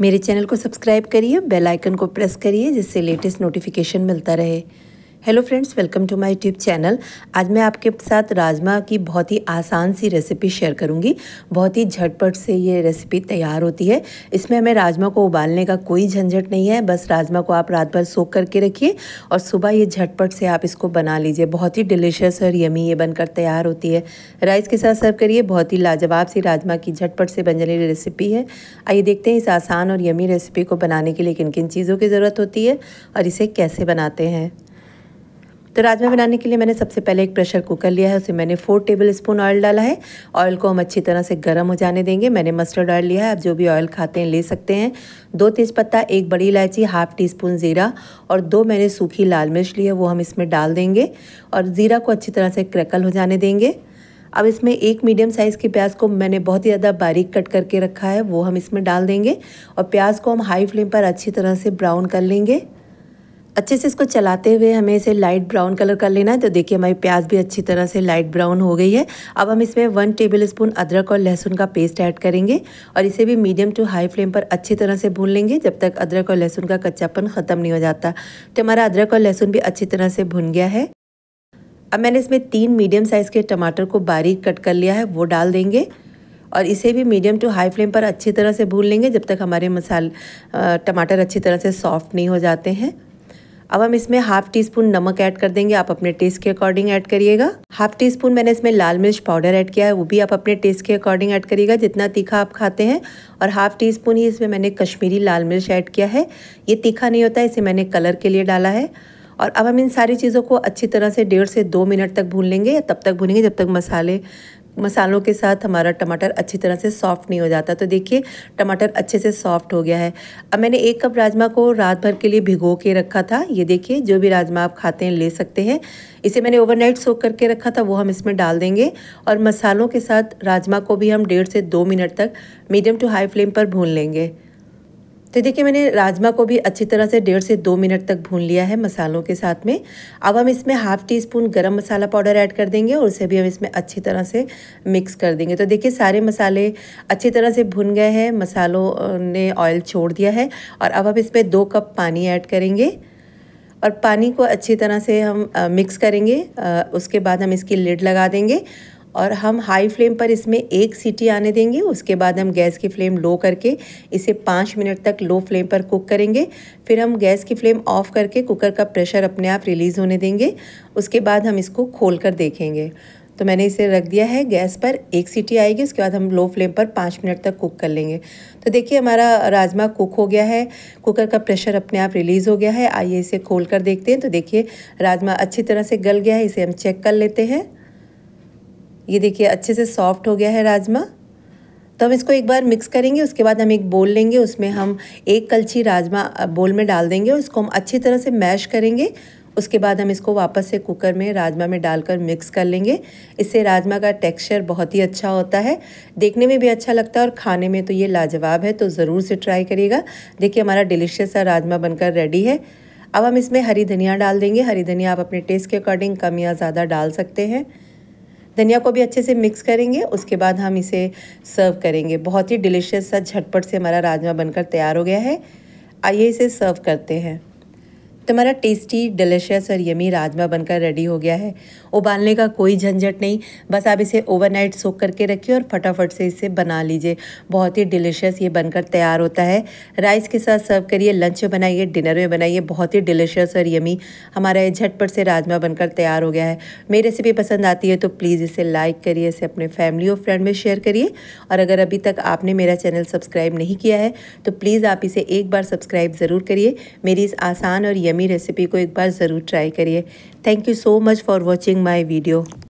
मेरे चैनल को सब्सक्राइब करिए बेल आइकन को प्रेस करिए जिससे लेटेस्ट नोटिफिकेशन मिलता रहे hello friends welcome to my YouTube channel आज मैं आपके साथ राजमा की बहुत ही आसान सी रेसिपी शेयर करूंगी बहुत ही झटपट से ये रेसिपी तैयार होती है इसमें हमें राजमा को उबालने का कोई झंझट नहीं है बस राजमा को आप रात भर सोख करके रखिए और सुबह ये झटपट से आप इसको बना लीजिए बहुत ही डिलीशियस और यमी ये बनकर तैयार होती है राइस के साथ सर्व करिए बहुत ही लाजवाब सी राजमा की झटपट से बन जाने रेसिपी है आइए देखते हैं इस आसान और यमी रेसिपी को बनाने के लिए किन किन चीज़ों की ज़रूरत होती है और इसे कैसे बनाते हैं तो राजमा बनाने के लिए मैंने सबसे पहले एक प्रेशर कुकर लिया है उसे मैंने फोर टेबल स्पून ऑयल डाला है ऑयल को हम अच्छी तरह से गर्म हो जाने देंगे मैंने मस्टर्ड ऑयल लिया है आप जो भी ऑयल खाते हैं ले सकते हैं दो तेज़पत्ता एक बड़ी इलायची हाफ टी स्पून ज़ीरा और दो मैंने सूखी लाल मिर्च ली है वो हम इसमें डाल देंगे और ज़ीरा को अच्छी तरह से क्रैकल हो जाने देंगे अब इसमें एक मीडियम साइज़ की प्याज को मैंने बहुत ही ज़्यादा बारीक कट करके रखा है वो हम इसमें डाल देंगे और प्याज को हम हाई फ्लेम पर अच्छी तरह से ब्राउन कर लेंगे अच्छे से इसको चलाते हुए हमें इसे लाइट ब्राउन कलर कर लेना है तो देखिए हमारी प्याज भी अच्छी तरह से लाइट ब्राउन हो गई है अब हम इसमें वन टेबल स्पून अदरक और लहसुन का पेस्ट ऐड करेंगे और इसे भी मीडियम टू हाई फ्लेम पर अच्छी तरह से भून लेंगे जब तक अदरक और लहसुन का कच्चापन ख़त्म नहीं हो जाता तो हमारा अदरक और लहसुन भी अच्छी तरह से भुन गया है अब मैंने इसमें तीन मीडियम साइज़ के टमाटर को बारीक कट कर लिया है वो डाल देंगे और इसे भी मीडियम टू हाई फ्लेम पर अच्छी तरह से भून लेंगे जब तक हमारे मसाल टमाटर अच्छी तरह से सॉफ्ट नहीं हो जाते हैं अब हम इसमें half teaspoon add कर देंगे आप अपने टेस्ट के अकॉर्डिंग ऐड करिएगा हाफ टी स्पून मैंने इसमें लाल मिर्च पाउडर ऐड किया है वो भी आप अपने टेस्ट के अकॉर्डिंग ऐड करिएगा जितना तीखा आप खाते हैं और हाफ टी स्पून ही इसमें मैंने कश्मीरी लाल मिर्च ऐड किया है ये तीखा नहीं होता इसे मैंने कलर के लिए डाला है और अब हम इन सारी चीज़ों को अच्छी तरह से डेढ़ से दो मिनट तक भून लेंगे या तब तक भूनेंगे जब तक मसाले मसालों के साथ हमारा टमाटर अच्छी तरह से सॉफ्ट नहीं हो जाता तो देखिए टमाटर अच्छे से सॉफ्ट हो गया है अब मैंने एक कप राजमा को रात भर के लिए भिगो के रखा था ये देखिए जो भी राजमा आप खाते हैं ले सकते हैं इसे मैंने ओवरनाइट सोक करके रखा था वो हम इसमें डाल देंगे और मसालों के साथ राजमा को भी हम डेढ़ से दो मिनट तक मीडियम टू हाई फ्लेम पर भून लेंगे तो देखिए मैंने राजमा को भी अच्छी तरह से डेढ़ से दो मिनट तक भून लिया है मसालों के साथ में अब हम इसमें हाफ़ टी स्पून गर्म मसाला पाउडर ऐड कर देंगे और उसे भी हम इसमें अच्छी तरह से मिक्स कर देंगे तो देखिए सारे मसाले अच्छी तरह से भुन गए हैं मसालों ने ऑयल छोड़ दिया है और अब हम इसमें दो कप पानी ऐड करेंगे और पानी को अच्छी तरह से हम मिक्स करेंगे उसके बाद हम इसकी लिड लगा देंगे और हम हाई फ्लेम पर इसमें एक सीटी आने देंगे उसके बाद हम गैस की फ्लेम लो करके इसे पाँच मिनट तक लो फ्लेम पर कुक करेंगे फिर हम गैस की फ्लेम ऑफ करके कुकर का प्रेशर अपने आप रिलीज़ होने देंगे उसके बाद हम इसको खोल कर देखेंगे तो मैंने इसे रख दिया है गैस पर एक सीटी आएगी उसके बाद हम लो फ्लेम पर पाँच मिनट तक कुक कर लेंगे तो देखिए हमारा राजमा कुक हो गया है कुकर का प्रेशर अपने आप रिलीज़ हो गया है आइए इसे खोल कर देखते हैं तो देखिए राजमा अच्छी तरह से गल गया है इसे हम चेक कर लेते हैं ये देखिए अच्छे से सॉफ्ट हो गया है राजमा तो हम इसको एक बार मिक्स करेंगे उसके बाद हम एक बोल लेंगे उसमें हम एक कलछी राजमा बोल में डाल देंगे और इसको हम अच्छी तरह से मैश करेंगे उसके बाद हम इसको वापस से कुकर में राजमा में डालकर मिक्स कर लेंगे इससे राजमा का टेक्सचर बहुत ही अच्छा होता है देखने में भी अच्छा लगता है और खाने में तो ये लाजवाब है तो ज़रूर से ट्राई करिएगा देखिए हमारा डिलीशियस सा राजमा बनकर रेडी है अब हम इसमें हरी धनिया डाल देंगे हरी धनिया आप अपने टेस्ट के अकॉर्डिंग कम या ज़्यादा डाल सकते हैं धनिया को भी अच्छे से मिक्स करेंगे उसके बाद हम इसे सर्व करेंगे बहुत ही डिलीशियस सा झटपट से हमारा राजमा बनकर तैयार हो गया है आइए इसे सर्व करते हैं तुम्हारा टेस्टी डिलिशियस और यमी राजमा बनकर रेडी हो गया है उबालने का कोई झंझट नहीं बस आप इसे ओवरनाइट सोक करके रखिए और फटाफट से इसे बना लीजिए बहुत ही डिलिशियस ये बनकर तैयार होता है राइस के साथ सर्व करिए लंच में बनाइए डिनर में बनाइए बहुत ही डिलिशियस और यमी हमारा ये झटपट से राजमा बनकर तैयार हो गया है मेरी रेसिपी पसंद आती है तो प्लीज़ इसे लाइक करिए इसे अपने फैमिली और फ्रेंड में शेयर करिए और अगर अभी तक आपने मेरा चैनल सब्सक्राइब नहीं किया है तो प्लीज़ आप इसे एक बार सब्सक्राइब ज़रूर करिए मेरी इस आसान और यमी यमी रेसिपी को एक बार ज़रूर ट्राई करिए thank you so much for watching my video